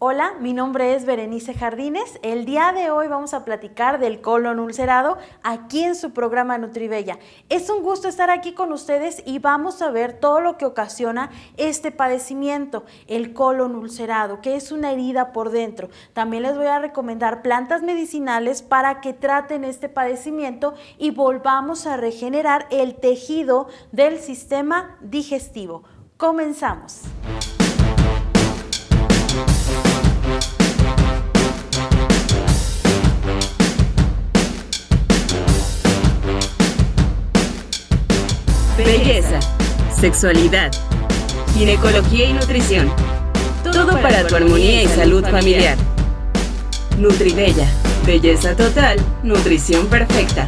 Hola, mi nombre es Berenice Jardines. El día de hoy vamos a platicar del colon ulcerado aquí en su programa Nutribella. Es un gusto estar aquí con ustedes y vamos a ver todo lo que ocasiona este padecimiento, el colon ulcerado, que es una herida por dentro. También les voy a recomendar plantas medicinales para que traten este padecimiento y volvamos a regenerar el tejido del sistema digestivo. Comenzamos. sexualidad, ginecología y nutrición. Todo para tu armonía y salud familiar. Nutribella, belleza total, nutrición perfecta.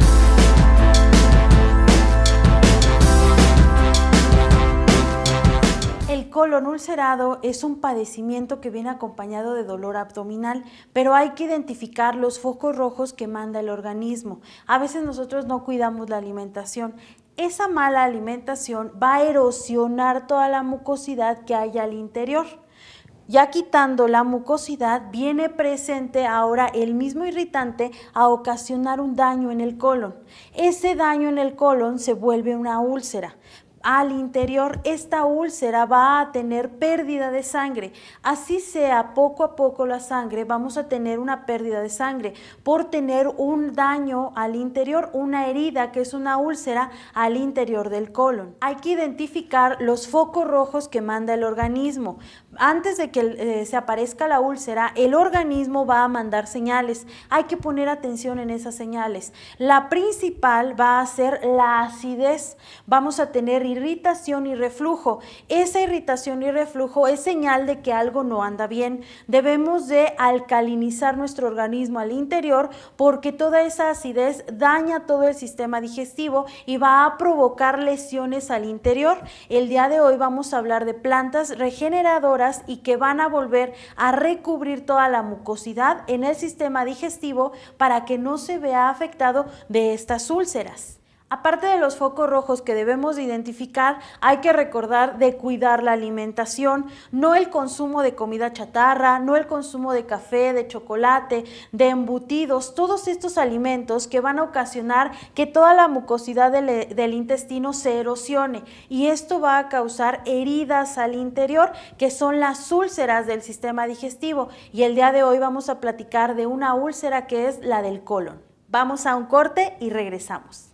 El colon ulcerado es un padecimiento que viene acompañado de dolor abdominal, pero hay que identificar los focos rojos que manda el organismo. A veces nosotros no cuidamos la alimentación esa mala alimentación va a erosionar toda la mucosidad que hay al interior. Ya quitando la mucosidad, viene presente ahora el mismo irritante a ocasionar un daño en el colon. Ese daño en el colon se vuelve una úlcera, al interior, esta úlcera va a tener pérdida de sangre. Así sea poco a poco la sangre, vamos a tener una pérdida de sangre por tener un daño al interior, una herida que es una úlcera al interior del colon. Hay que identificar los focos rojos que manda el organismo. Antes de que eh, se aparezca la úlcera, el organismo va a mandar señales. Hay que poner atención en esas señales. La principal va a ser la acidez. Vamos a tener irritación y reflujo. Esa irritación y reflujo es señal de que algo no anda bien. Debemos de alcalinizar nuestro organismo al interior porque toda esa acidez daña todo el sistema digestivo y va a provocar lesiones al interior. El día de hoy vamos a hablar de plantas regeneradoras y que van a volver a recubrir toda la mucosidad en el sistema digestivo para que no se vea afectado de estas úlceras. Aparte de los focos rojos que debemos identificar, hay que recordar de cuidar la alimentación, no el consumo de comida chatarra, no el consumo de café, de chocolate, de embutidos, todos estos alimentos que van a ocasionar que toda la mucosidad del eh, intestino se erosione y esto va a causar heridas al interior que son las úlceras del sistema digestivo y el día de hoy vamos a platicar de una úlcera que es la del colon. Vamos a un corte y regresamos.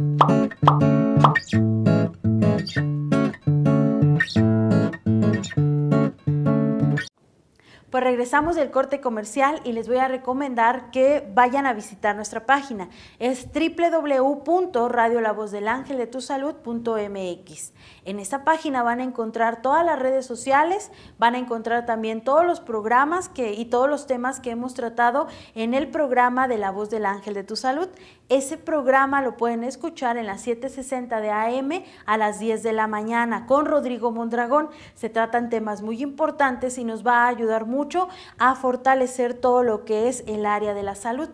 Pues regresamos del corte comercial y les voy a recomendar que vayan a visitar nuestra página. Es www.radiolavozdelangeldetusalud.mx. En esta página van a encontrar todas las redes sociales, van a encontrar también todos los programas que, y todos los temas que hemos tratado en el programa de La Voz del Ángel de tu Salud. Ese programa lo pueden escuchar en las 7.60 de AM a las 10 de la mañana con Rodrigo Mondragón. Se tratan temas muy importantes y nos va a ayudar mucho a fortalecer todo lo que es el área de la salud.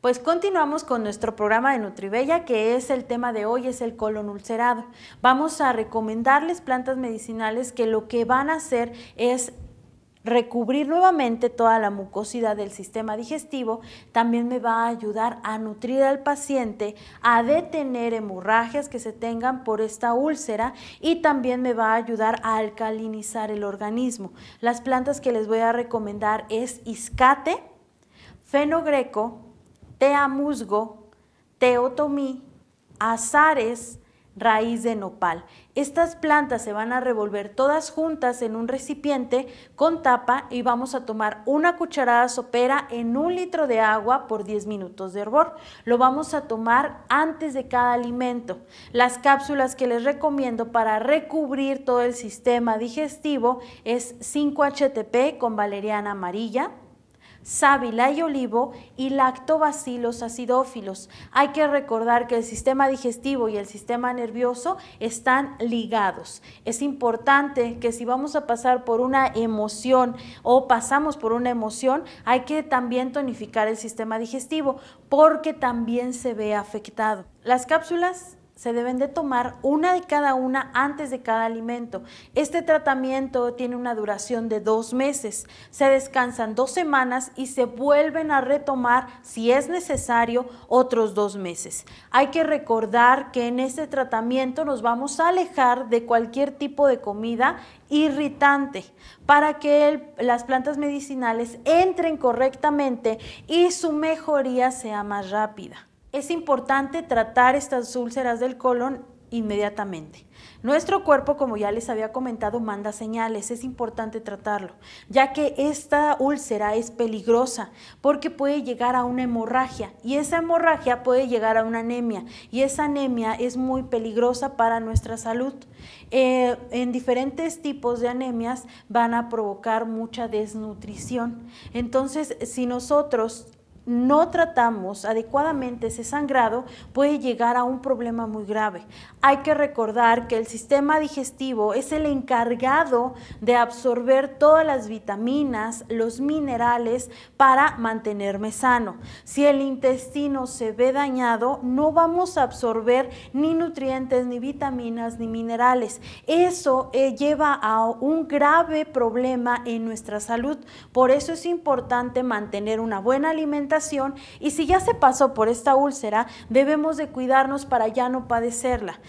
Pues continuamos con nuestro programa de Nutribella, que es el tema de hoy, es el colon ulcerado. Vamos a recomendarles plantas medicinales que lo que van a hacer es recubrir nuevamente toda la mucosidad del sistema digestivo, también me va a ayudar a nutrir al paciente, a detener hemorragias que se tengan por esta úlcera y también me va a ayudar a alcalinizar el organismo. Las plantas que les voy a recomendar es iscate, fenogreco, Teamusgo, teotomí, azares, raíz de nopal. Estas plantas se van a revolver todas juntas en un recipiente con tapa y vamos a tomar una cucharada sopera en un litro de agua por 10 minutos de hervor. Lo vamos a tomar antes de cada alimento. Las cápsulas que les recomiendo para recubrir todo el sistema digestivo es 5-HTP con valeriana amarilla, sábila y olivo y lactobacilos acidófilos. Hay que recordar que el sistema digestivo y el sistema nervioso están ligados. Es importante que si vamos a pasar por una emoción o pasamos por una emoción, hay que también tonificar el sistema digestivo porque también se ve afectado. Las cápsulas se deben de tomar una de cada una antes de cada alimento. Este tratamiento tiene una duración de dos meses. Se descansan dos semanas y se vuelven a retomar, si es necesario, otros dos meses. Hay que recordar que en este tratamiento nos vamos a alejar de cualquier tipo de comida irritante para que las plantas medicinales entren correctamente y su mejoría sea más rápida es importante tratar estas úlceras del colon inmediatamente. Nuestro cuerpo, como ya les había comentado, manda señales, es importante tratarlo, ya que esta úlcera es peligrosa porque puede llegar a una hemorragia y esa hemorragia puede llegar a una anemia y esa anemia es muy peligrosa para nuestra salud. Eh, en diferentes tipos de anemias van a provocar mucha desnutrición. Entonces, si nosotros no tratamos adecuadamente ese sangrado, puede llegar a un problema muy grave. Hay que recordar que el sistema digestivo es el encargado de absorber todas las vitaminas, los minerales para mantenerme sano. Si el intestino se ve dañado, no vamos a absorber ni nutrientes, ni vitaminas, ni minerales. Eso eh, lleva a un grave problema en nuestra salud. Por eso es importante mantener una buena alimentación y si ya se pasó por esta úlcera, debemos de cuidarnos para ya no padecerla.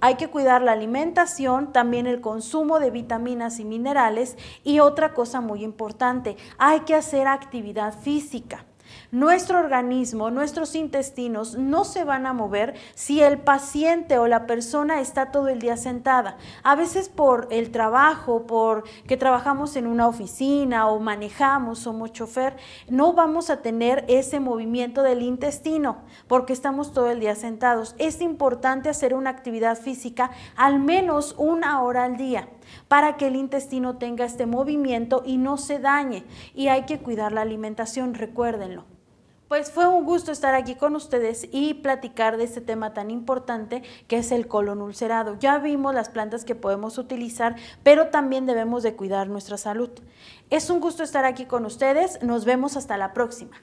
Hay que cuidar la alimentación, también el consumo de vitaminas y minerales y otra cosa muy importante, hay que hacer actividad física nuestro organismo, nuestros intestinos no se van a mover si el paciente o la persona está todo el día sentada. A veces por el trabajo, por que trabajamos en una oficina o manejamos, somos chofer, no vamos a tener ese movimiento del intestino porque estamos todo el día sentados. Es importante hacer una actividad física al menos una hora al día para que el intestino tenga este movimiento y no se dañe. Y hay que cuidar la alimentación, recuérdenlo. Pues fue un gusto estar aquí con ustedes y platicar de este tema tan importante que es el colon ulcerado. Ya vimos las plantas que podemos utilizar, pero también debemos de cuidar nuestra salud. Es un gusto estar aquí con ustedes. Nos vemos hasta la próxima.